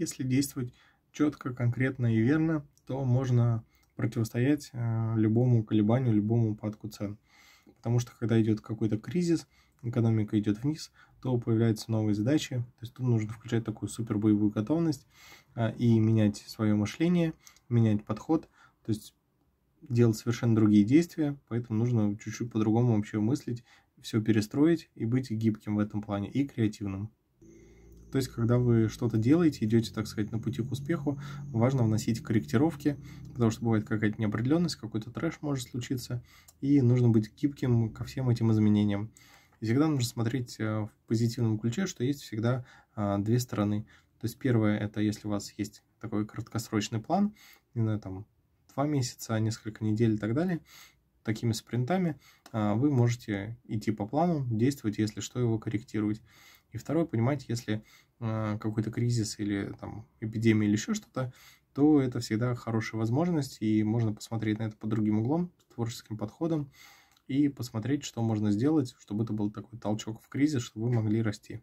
Если действовать четко, конкретно и верно, то можно противостоять э, любому колебанию, любому упадку цен. Потому что когда идет какой-то кризис, экономика идет вниз, то появляются новые задачи. То есть тут нужно включать такую супер боевую готовность э, и менять свое мышление, менять подход, то есть делать совершенно другие действия, поэтому нужно чуть-чуть по-другому вообще мыслить, все перестроить и быть гибким в этом плане и креативным. То есть, когда вы что-то делаете, идете, так сказать, на пути к успеху, важно вносить корректировки, потому что бывает какая-то неопределенность, какой-то трэш может случиться, и нужно быть гибким ко всем этим изменениям. И всегда нужно смотреть э, в позитивном ключе, что есть всегда а, две стороны. То есть, первое, это если у вас есть такой краткосрочный план, не знаю, там, два месяца, несколько недель и так далее, такими спринтами а, вы можете идти по плану, действовать, если что, его корректировать. И второе, понимаете, если э, какой-то кризис или там эпидемия или еще что-то, то это всегда хорошая возможность, и можно посмотреть на это под другим углом, творческим подходом, и посмотреть, что можно сделать, чтобы это был такой толчок в кризис, чтобы вы могли расти.